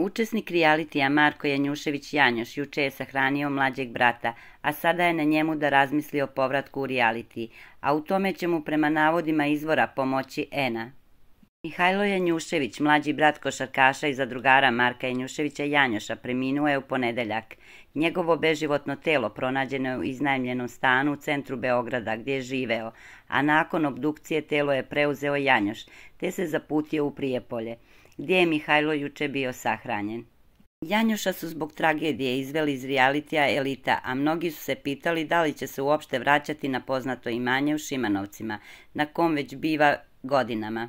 Učesnik realitija Marko Janjušević Janjoš juče je sahranio mlađeg brata, a sada je na njemu da razmisli o povratku u realiti, a u tome će mu prema navodima izvora pomoći Ena. Mihajlo Janjušević, mlađi brat košarkaša i zadrugara Marka Janjuševića Janjoša, preminuo je u ponedeljak. Njegovo beživotno telo pronađeno je u iznajemljenom stanu u centru Beograda gdje je živeo, a nakon obdukcije telo je preuzeo Janjoš, te se zaputio u Prijepolje gdje je Mihajlo juče bio sahranjen. Janjuša su zbog tragedije izveli iz realitija elita, a mnogi su se pitali da li će se uopšte vraćati na poznato imanje u Šimanovcima, na kom već biva godinama.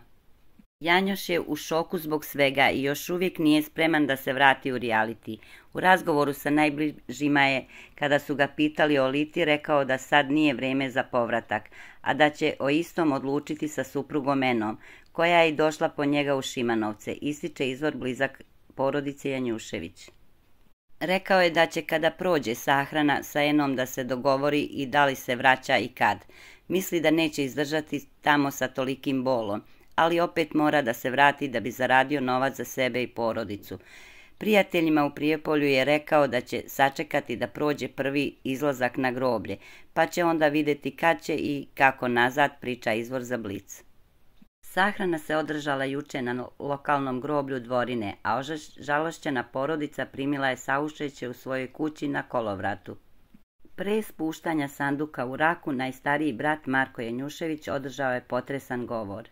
Janjoš je u šoku zbog svega i još uvijek nije spreman da se vrati u reality. U razgovoru sa najbližima je, kada su ga pitali o Liti, rekao da sad nije vreme za povratak, a da će o istom odlučiti sa suprugom Enom, koja je došla po njega u Šimanovce, ističe izvor blizak porodice Janjušević. Rekao je da će kada prođe sahrana sa Enom da se dogovori i da li se vraća i kad. Misli da neće izdržati tamo sa tolikim bolom, ali opet mora da se vrati da bi zaradio novac za sebe i porodicu. Prijateljima u Prijepolju je rekao da će sačekati da prođe prvi izlazak na groblje, pa će onda videti kad će i kako nazad priča izvor za blic. Sahrana se održala juče na lokalnom groblju dvorine, a žalošćena porodica primila je saušeće u svojoj kući na kolovratu. Pre spuštanja sanduka u raku, najstariji brat Marko Janjušević održao je potresan govor.